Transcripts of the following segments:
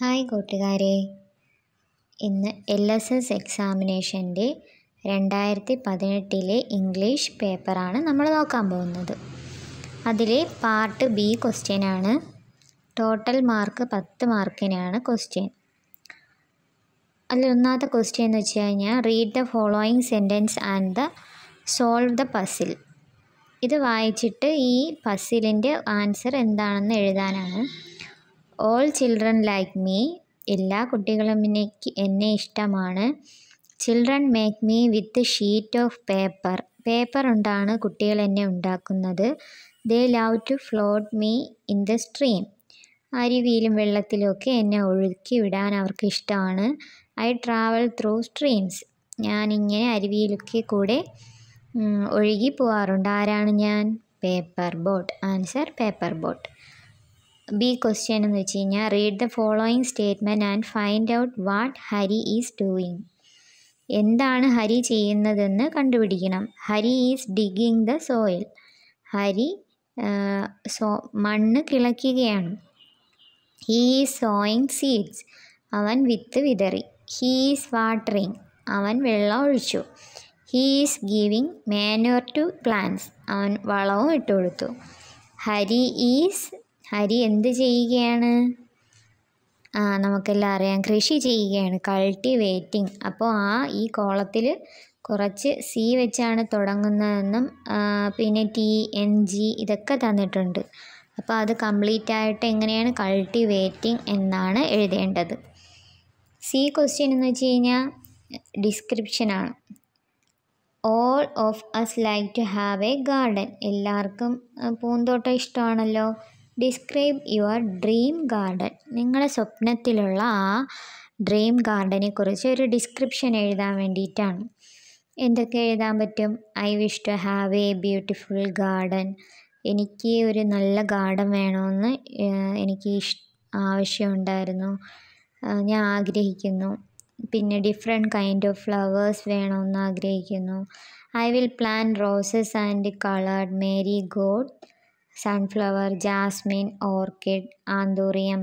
hi കൂട്ടുകാരെ ഇന്ന് L S S എക്സാമിനേഷൻ്റെ രണ്ടായിരത്തി പതിനെട്ടിലെ ഇംഗ്ലീഷ് പേപ്പറാണ് നമ്മൾ നോക്കാൻ പോകുന്നത് അതിലെ പാർട്ട് ബി ക്വസ്റ്റ്യനാണ് ടോട്ടൽ മാർക്ക് പത്ത് മാർക്കിനാണ് ക്വസ്റ്റ്യൻ അതിൽ ഒന്നാമത്തെ ക്വസ്റ്റ്യൻ എന്ന് വെച്ച് കഴിഞ്ഞാൽ read the following sentence and the solve the puzzle ഇത് വായിച്ചിട്ട് ഈ പസിലിൻ്റെ ആൻസർ എന്താണെന്ന് എഴുതാനാണ് ഓൾ ചിൽഡ്രൻ ലൈക്ക് മീ എല്ലാ കുട്ടികളും എനിക്ക് എന്നെ ഇഷ്ടമാണ് children make me with sheet of paper paper കൊണ്ടാണ് കുട്ടികൾ എന്നെ ഉണ്ടാക്കുന്നത് they love to float me in the stream അരുവിയിലും വെള്ളത്തിലുമൊക്കെ എന്നെ ഒഴുക്കി വിടാൻ അവർക്ക് ഇഷ്ടമാണ് ഐ ട്രാവൽ ത്രൂ സ്ട്രീംസ് ഞാനിങ്ങനെ അരുവിയിലൊക്കെ കൂടെ ഒഴുകി പോവാറുണ്ട് ആരാണ് ഞാൻ paper boat answer paper boat B question എന്ന് വെച്ച് കഴിഞ്ഞാൽ read the following statement and find out what Hari is doing എന്താണ് ഹരി ചെയ്യുന്നതെന്ന് കണ്ടുപിടിക്കണം Hari is digging the soil Hari so മണ്ണ് കിളയ്ക്കുകയാണ് ഹീ ഈസ് സോയിങ് സീഡ്സ് അവൻ വിത്ത് വിതറി ഹീ ഈസ് വാട്ടറിങ് അവൻ വെള്ളം ഒഴിച്ചു he is giving manure to plants അവൻ വളവും ഇട്ടുകൊടുത്തു ഹരി ഈസ് ഹരി എന്ത് ചെയ്യുകയാണ് ആ നമുക്കെല്ലാം അറിയാം കൃഷി ചെയ്യുകയാണ് കൾട്ടിവേറ്റിംഗ് അപ്പോൾ ആ ഈ കോളത്തിൽ കുറച്ച് സി വെച്ചാണ് തുടങ്ങുന്നതെന്നും പിന്നെ ടി എൻ ജി ഇതൊക്കെ തന്നിട്ടുണ്ട് അപ്പോൾ അത് കംപ്ലീറ്റ് ആയിട്ട് എങ്ങനെയാണ് കൾട്ടിവേറ്റിംഗ് എന്നാണ് എഴുതേണ്ടത് സി ക്വസ്റ്റ്യൻ എന്ന് വെച്ച് കഴിഞ്ഞാൽ ഡിസ്ക്രിപ്ഷനാണ് all of us like to have a garden എല്ലാവർക്കും പൂന്തോട്ടം ഇഷ്ടമാണല്ലോ ഡിസ്ക്രൈബ് യുവർ ഡ്രീം ഗാർഡൻ നിങ്ങളുടെ സ്വപ്നത്തിലുള്ള ആ ഡ്രീം ഗാർഡനെ കുറിച്ച് ഒരു ഡിസ്ക്രിപ്ഷൻ എഴുതാൻ വേണ്ടിയിട്ടാണ് എന്തൊക്കെ എഴുതാൻ പറ്റും I wish to have a beautiful garden എനിക്ക് ഒരു നല്ല ഗാർഡൻ വേണമെന്ന് എനിക്ക് ഇഷ് ആവശ്യമുണ്ടായിരുന്നു ഞാൻ ആഗ്രഹിക്കുന്നു പിന്നെ ഡിഫറെൻറ്റ് കൈൻഡ് ഓഫ് ഫ്ലവേഴ്സ് വേണമെന്ന് ആഗ്രഹിക്കുന്നു I will plan roses and coloured marigold sunflower jasmine orchid anthurium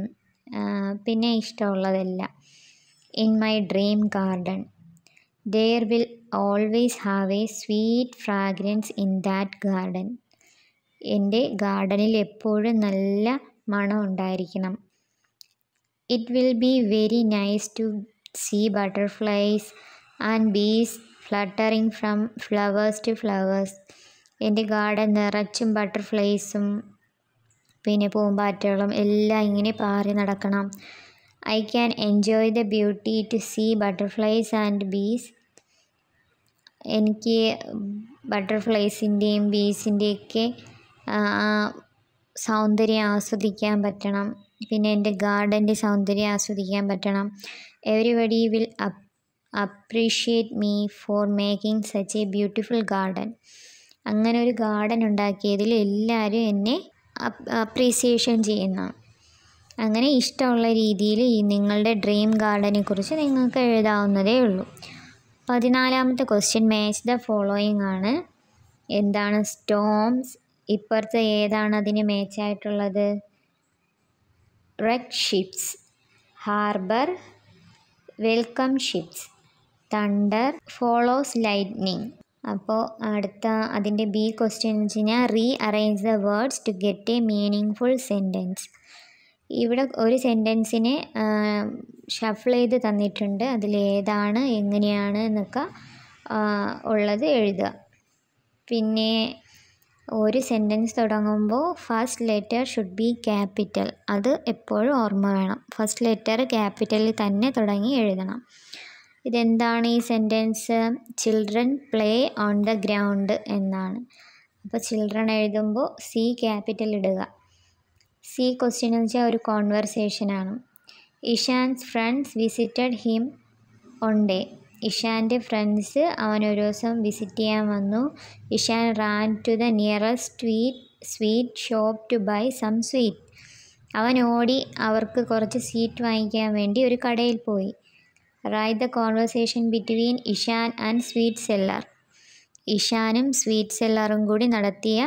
പിന്നെ ഇഷ്ടമുള്ളതെല്ലാം in my dream garden there will always have a sweet fragrance in that garden എൻ്റെ ഗാർഡനിൽ എപ്പോഴും നല്ല മണം ഉണ്ടായിരിക്കണം it will be very nice to see butterflies and bees fluttering from flowers to flowers എൻ്റെ garden നിറച്ചും ബട്ടർഫ്ലൈസും പിന്നെ പൂമ്പാറ്റകളും എല്ലാം ഇങ്ങനെ പാറി നടക്കണം I can enjoy the beauty to see butterflies and bees എനിക്ക് ബട്ടർഫ്ലൈസിൻ്റെയും ബീസിൻ്റെയൊക്കെ സൗന്ദര്യം ആസ്വദിക്കാൻ പറ്റണം പിന്നെ എൻ്റെ ഗാർഡൻ്റെ സൗന്ദര്യം ആസ്വദിക്കാൻ പറ്റണം everybody will appreciate me for making such a beautiful garden അങ്ങനെ ഒരു ഗാർഡൻ ഉണ്ടാക്കിയതിൽ എല്ലാവരും എന്നെ അപ്രീസിയേഷൻ ചെയ്യുന്ന അങ്ങനെ ഇഷ്ടമുള്ള രീതിയിൽ ഈ നിങ്ങളുടെ ഡ്രീം ഗാർഡനെ കുറിച്ച് നിങ്ങൾക്ക് എഴുതാവുന്നതേ ഉള്ളൂ പതിനാലാമത്തെ ക്വസ്റ്റ്യൻ മാച്ച് ദ ഫോളോയിങ് ആണ് എന്താണ് സ്റ്റോംസ് ഇപ്പുറത്തെ ഏതാണ് അതിന് മേച്ചായിട്ടുള്ളത് red ships harbour welcome ships thunder follows lightning അപ്പോൾ അടുത്ത അതിൻ്റെ ബി ക്വസ്റ്റ്യൻ എന്ന് വെച്ച് കഴിഞ്ഞാൽ rearrange the words to get a meaningful sentence ഇവിടെ ഒരു സെൻറ്റൻസിനെ ഷഫിൾ ചെയ്ത് തന്നിട്ടുണ്ട് അതിലേതാണ് എങ്ങനെയാണ് എന്നൊക്കെ ഉള്ളത് എഴുതുക പിന്നെ ഒരു സെൻറ്റൻസ് തുടങ്ങുമ്പോൾ first letter should be capital അത് എപ്പോഴും ഓർമ്മ വേണം ഫസ്റ്റ് ലെറ്റർ ക്യാപിറ്റലിൽ തന്നെ തുടങ്ങി എഴുതണം ഇതെന്താണ് ഈ sentence children play on the ground എന്നാണ് അപ്പോൾ ചിൽഡ്രൻ എഴുതുമ്പോൾ സി ക്യാപിറ്റൽ ഇടുക സി ക്വസ്റ്റ്യൻ എന്ന് വെച്ചാൽ ഒരു കോൺവെർസേഷനാണ് Ishaan's friends visited him one day ഇഷാൻ്റെ ഫ്രണ്ട്സ് അവനൊരു ദിവസം വിസിറ്റ് ചെയ്യാൻ വന്നു Ishaan ran to the nearest sweet sweet shop to buy some sweet അവൻ ഓടി അവർക്ക് കുറച്ച് സ്വീറ്റ് വാങ്ങിക്കാൻ വേണ്ടി ഒരു കടയിൽ പോയി write the conversation between Ishaan and sweet seller ഇഷാനും സ്വീറ്റ് സെല്ലറും കൂടി നടത്തിയ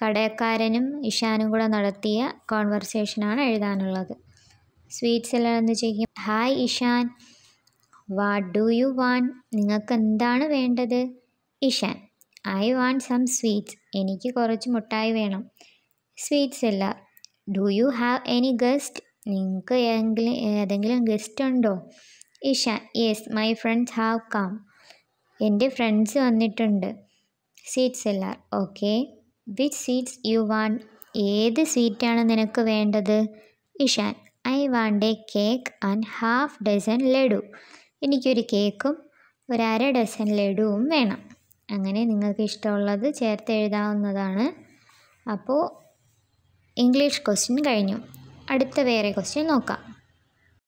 കടയക്കാരനും ഇഷാനും കൂടെ നടത്തിയ കോൺവെർസേഷനാണ് എഴുതാനുള്ളത് സ്വീറ്റ് സെല്ലർ എന്ന് ചോദിക്കും hi Ishaan what do you want നിങ്ങൾക്ക് എന്താണ് വേണ്ടത് Ishaan I want some sweets എനിക്ക് കുറച്ച് മുട്ടായി വേണം സ്വീറ്റ്സ് അല്ല do you have any guest നിങ്ങൾക്ക് ഏതെങ്കിലും ഏതെങ്കിലും ഗസ്റ്റ് ഉണ്ടോ ഇഷ yes my friends have come എൻ്റെ ഫ്രണ്ട്സ് വന്നിട്ടുണ്ട് sweets seller okay which sweets you want ഏത് സ്വീറ്റാണ് നിനക്ക് വേണ്ടത് Ishaan I want a cake and half dozen laddu എനിക്കൊരു കേക്കും ഒരു അര ഡസൻ ലഡുവും വേണം അങ്ങനെ നിങ്ങൾക്ക് ഇഷ്ടമുള്ളത് ചേർത്ത് എഴുതാവുന്നതാണ് അപ്പോൾ ഇംഗ്ലീഷ് ക്വസ്റ്റ്യൻ കഴിഞ്ഞു അടുത്ത വേറെ ക്വസ്റ്റ്യൻ നോക്കാം